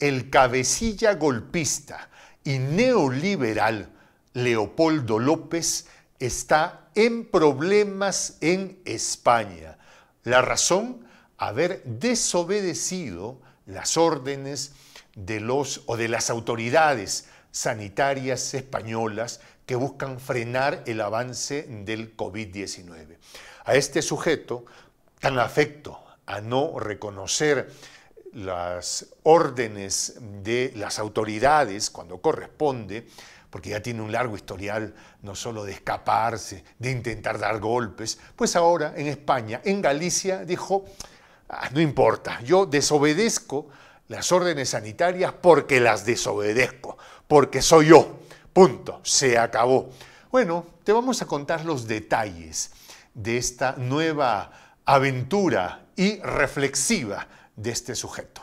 el cabecilla golpista y neoliberal Leopoldo López está en problemas en España. La razón, haber desobedecido las órdenes de los o de las autoridades sanitarias españolas que buscan frenar el avance del COVID-19. A este sujeto tan afecto a no reconocer las órdenes de las autoridades cuando corresponde, porque ya tiene un largo historial no solo de escaparse, de intentar dar golpes, pues ahora en España, en Galicia, dijo, ah, no importa, yo desobedezco las órdenes sanitarias porque las desobedezco, porque soy yo, punto, se acabó. Bueno, te vamos a contar los detalles de esta nueva aventura y reflexiva de este sujeto.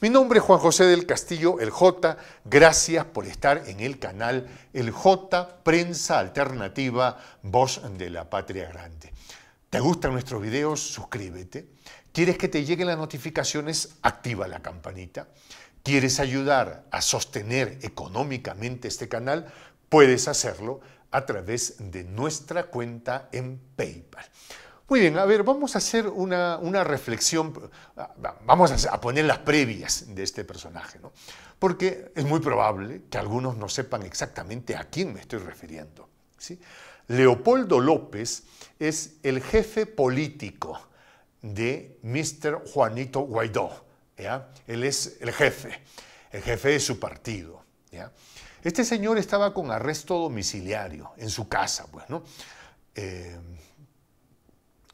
Mi nombre es Juan José del Castillo, el J. Gracias por estar en el canal El J Prensa Alternativa, voz de la patria grande. ¿Te gustan nuestros videos? Suscríbete. ¿Quieres que te lleguen las notificaciones? Activa la campanita. ¿Quieres ayudar a sostener económicamente este canal? Puedes hacerlo a través de nuestra cuenta en PayPal. Muy bien, a ver, vamos a hacer una, reflexión, vamos a, poner las previas de este personaje, ¿no? porque es muy probable que algunos no sepan exactamente a quién me estoy refiriendo. ¿sí? Leopoldo López es el jefe político de Mr. Juanito Guaidó. ¿ya? Él es el jefe, el jefe de su partido. ¿ya? Este señor estaba con arresto domiciliario en su casa, pues, ¿no? Eh,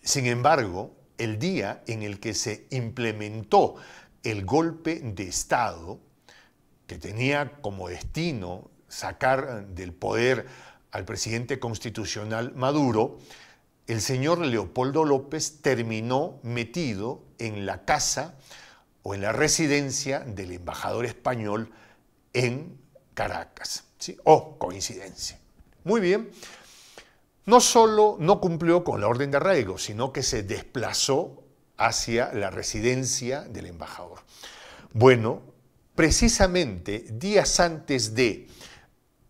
sin embargo, el día en el que se implementó el golpe de Estado, que tenía como destino sacar del poder al presidente constitucional Maduro, el señor Leopoldo López terminó metido en la casa o en la residencia del embajador español en Caracas. ¿Sí? Oh, coincidencia. Muy bien no solo no cumplió con la orden de arraigo, sino que se desplazó hacia la residencia del embajador. Bueno, precisamente días antes de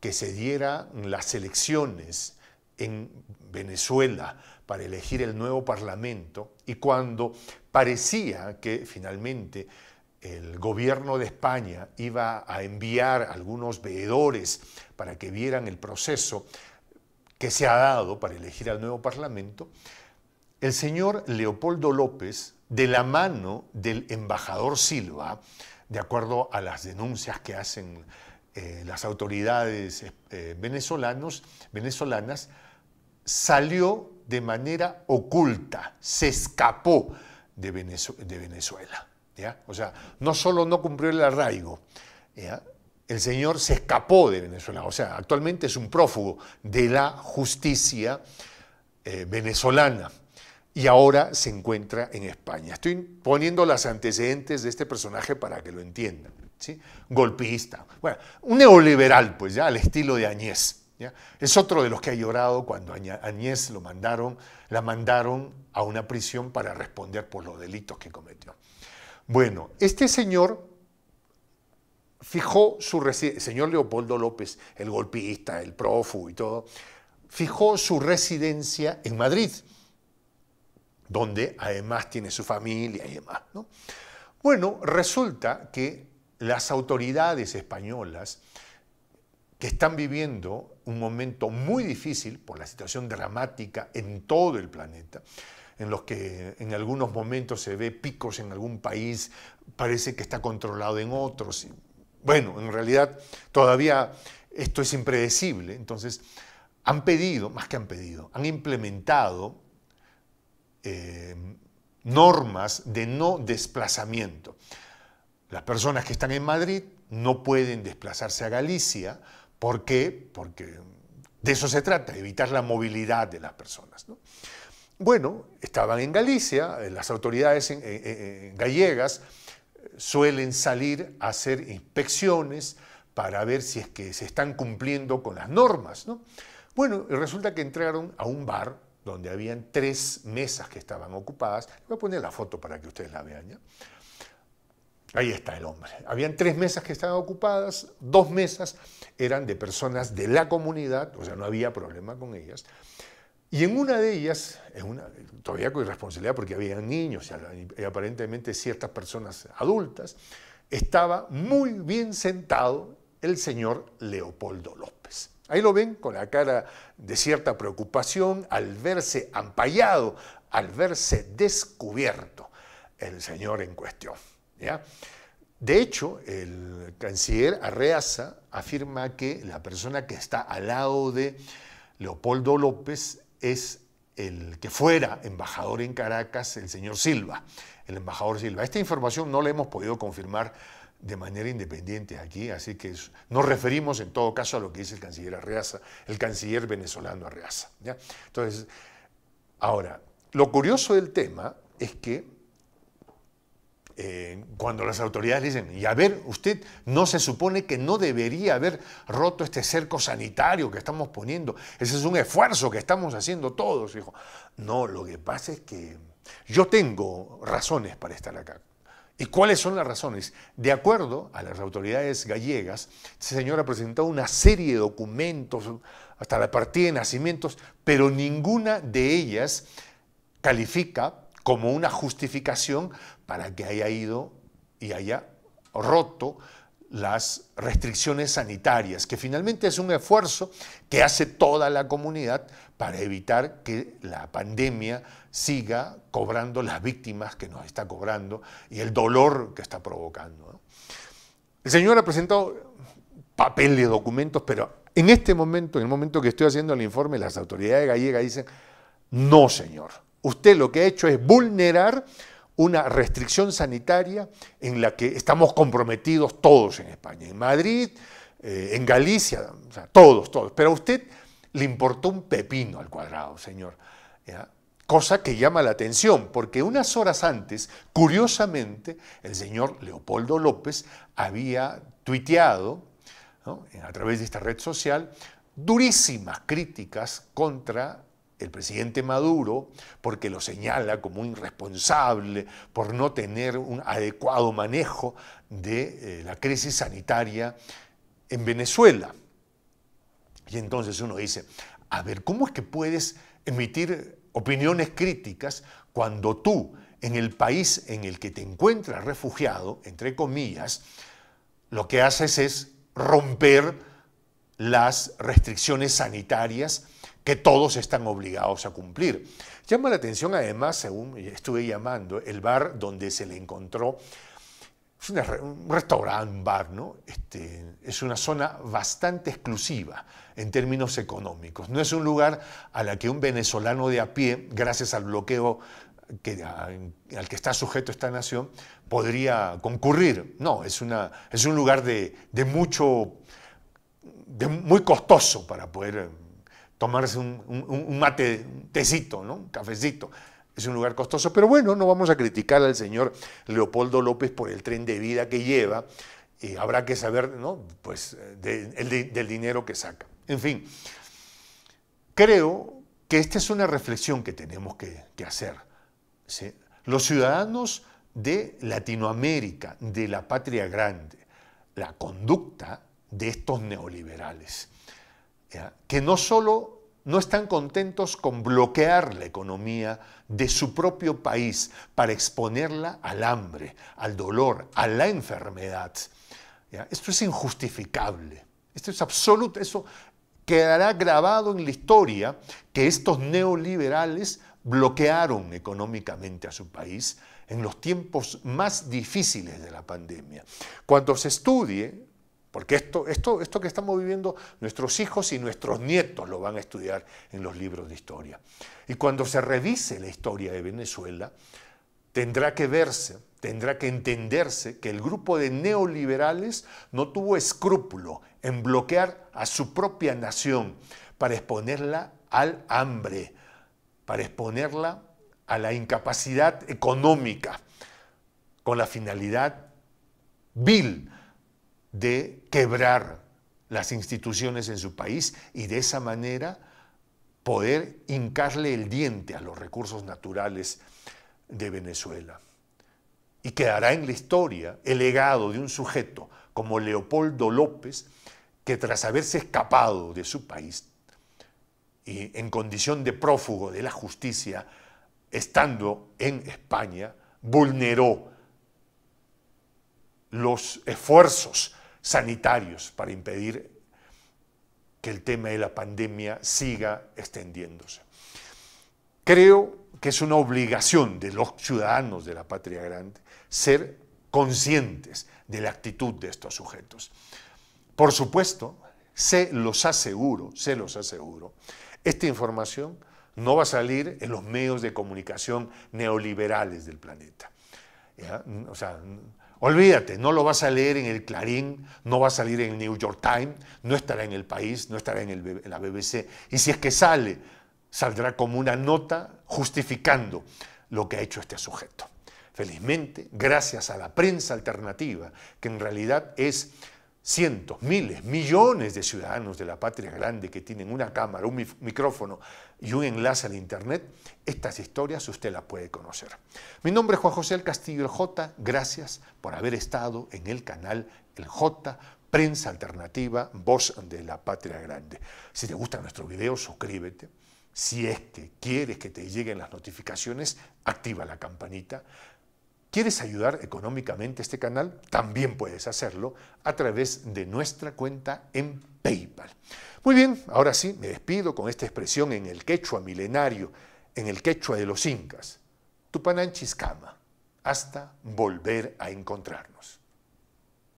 que se dieran las elecciones en Venezuela para elegir el nuevo parlamento y cuando parecía que finalmente el gobierno de España iba a enviar algunos veedores para que vieran el proceso, que se ha dado para elegir al nuevo Parlamento, el señor Leopoldo López, de la mano del embajador Silva, de acuerdo a las denuncias que hacen eh, las autoridades eh, eh, venezolanos, venezolanas, salió de manera oculta, se escapó de, Venezuela. ¿ya? O sea, no solo no cumplió el arraigo, ¿ya? el señor se escapó de Venezuela, o sea, actualmente es un prófugo de la justicia eh, venezolana y ahora se encuentra en España. Estoy poniendo los antecedentes de este personaje para que lo entiendan. ¿sí? Golpista, bueno, un neoliberal, pues ya, al estilo de Añez. Es otro de los que ha llorado cuando Añez lo mandaron, la mandaron a una prisión para responder por los delitos que cometió. Bueno, este señor fijó su residencia, señor Leopoldo López, el golpista, el prófugo y todo, fijó su residencia en Madrid, donde además tiene su familia y demás. Bueno, resulta que las autoridades españolas que están viviendo un momento muy difícil por la situación dramática en todo el planeta, en los que en algunos momentos se ve picos en algún país, parece que está controlado en otros, bueno, en realidad todavía esto es impredecible. Entonces, han pedido, más que han pedido, han implementado eh, normas de no desplazamiento. Las personas que están en Madrid no pueden desplazarse a Galicia. ¿Por qué? Porque de eso se trata, evitar la movilidad de las personas. Bueno, estaban en Galicia, eh, las autoridades eh, gallegas suelen salir a hacer inspecciones para ver si es que se están cumpliendo con las normas. Bueno, resulta que entraron a un bar donde habían tres mesas que estaban ocupadas. Voy a poner la foto para que ustedes la vean. Ahí está el hombre. Habían tres mesas que estaban ocupadas, dos mesas eran de personas de la comunidad, o sea, no había problema con ellas. Y en una de ellas, todavía con irresponsabilidad porque había niños y, aparentemente ciertas personas adultas, estaba muy bien sentado el señor Leopoldo López. Ahí lo ven con la cara de cierta preocupación al verse ampallado, al verse descubierto el señor en cuestión. De hecho, el canciller Arreaza afirma que la persona que está al lado de Leopoldo López es el que fuera embajador en Caracas, el señor Silva, el embajador Silva. Esta información no la hemos podido confirmar de manera independiente aquí, así que nos referimos en todo caso a lo que dice el canciller Arreaza, el canciller venezolano Arreaza. ¿ya? Entonces, ahora, lo curioso del tema es que eh, cuando las autoridades dicen, y a ver, usted no se supone que no debería haber roto este cerco sanitario que estamos poniendo, ese es un esfuerzo que estamos haciendo todos, dijo. No, lo que pasa es que yo tengo razones para estar acá. ¿Y cuáles son las razones? De acuerdo a las autoridades gallegas, ese señor ha presentado una serie de documentos, hasta la partida de nacimientos, pero ninguna de ellas califica como una justificación para que haya ido y haya roto las restricciones sanitarias, que finalmente es un esfuerzo que hace toda la comunidad para evitar que la pandemia siga cobrando las víctimas que nos está cobrando y el dolor que está provocando. El señor ha presentado papel de documentos, pero en este momento, en el momento que estoy haciendo el informe, las autoridades gallegas dicen, no señor, Usted lo que ha hecho es vulnerar una restricción sanitaria en la que estamos comprometidos todos en España, en Madrid, eh, en Galicia, todos, todos. Pero a usted le importó un pepino al cuadrado, señor. Cosa que llama la atención, porque unas horas antes, curiosamente, el señor Leopoldo López había tuiteado a través de esta red social durísimas críticas contra el presidente Maduro, porque lo señala como irresponsable por no tener un adecuado manejo de eh, la crisis sanitaria en Venezuela. Y entonces uno dice, a ver, ¿cómo es que puedes emitir opiniones críticas cuando tú, en el país en el que te encuentras refugiado, entre comillas, lo que haces es romper las restricciones sanitarias que todos están obligados a cumplir. Llama la atención además, según estuve llamando, el bar donde se le encontró, es un restaurante, bar, ¿no? Este, es una zona bastante exclusiva en términos económicos. No es un lugar a la que un venezolano de a pie, gracias al bloqueo que, al que está sujeto esta nación, podría concurrir. No, es, una, es un lugar de, de mucho, de, muy costoso para poder tomarse un, mate, un tecito, ¿no? un cafecito. Es un lugar costoso, pero bueno, no vamos a criticar al señor Leopoldo López por el tren de vida que lleva. Y eh, habrá que saber, ¿no? Pues eh, del dinero que saca. En fin, creo que esta es una reflexión que tenemos que, hacer. Los ciudadanos de Latinoamérica, de la patria grande, la conducta de estos neoliberales que no solo no están contentos con bloquear la economía de su propio país para exponerla al hambre, al dolor, a la enfermedad. Esto es injustificable. Esto es absoluto. Eso quedará grabado en la historia que estos neoliberales bloquearon económicamente a su país en los tiempos más difíciles de la pandemia. Cuando se estudie porque esto, que estamos viviendo, nuestros hijos y nuestros nietos lo van a estudiar en los libros de historia. Y cuando se revise la historia de Venezuela, tendrá que verse, tendrá que entenderse que el grupo de neoliberales no tuvo escrúpulo en bloquear a su propia nación para exponerla al hambre, para exponerla a la incapacidad económica, con la finalidad vil de quebrar las instituciones en su país y de esa manera poder hincarle el diente a los recursos naturales de Venezuela. Y quedará en la historia el legado de un sujeto como Leopoldo López, que tras haberse escapado de su país y en condición de prófugo de la justicia, estando en España, vulneró los esfuerzos sanitarios para impedir que el tema de la pandemia siga extendiéndose. Creo que es una obligación de los ciudadanos de la patria grande ser conscientes de la actitud de estos sujetos. Por supuesto, se los aseguro, se los aseguro, esta información no va a salir en los medios de comunicación neoliberales del planeta. O sea, Olvídate, no lo vas a leer en el Clarín, no va a salir en el New York Times, no estará en el país, no estará en, la BBC. Y si es que sale, saldrá como una nota justificando lo que ha hecho este sujeto. Felizmente, gracias a la prensa alternativa, que en realidad es cientos, miles, millones de ciudadanos de la patria grande que tienen una cámara, un micrófono y un enlace al Internet, estas historias usted las puede conocer. Mi nombre es Juan José del Castillo, el J. Gracias por haber estado en el canal El J. Prensa Alternativa, Voz de la Patria Grande. Si te gusta nuestro video, suscríbete. Si es quieres que te lleguen las notificaciones, activa la campanita. ¿Quieres ayudar económicamente a este canal? También puedes hacerlo a través de nuestra cuenta en PayPal. Muy bien, ahora sí, me despido con esta expresión en el quechua milenario, en el quechua de los incas. Tupananchiscama, hasta volver a encontrarnos.